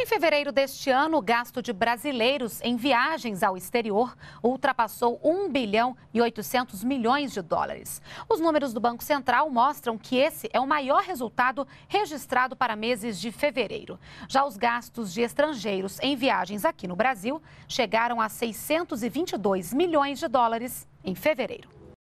Em fevereiro deste ano, o gasto de brasileiros em viagens ao exterior ultrapassou 1 bilhão e 800 milhões de dólares. Os números do Banco Central mostram que esse é o maior resultado registrado para meses de fevereiro. Já os gastos de estrangeiros em viagens aqui no Brasil chegaram a 622 milhões de dólares em fevereiro.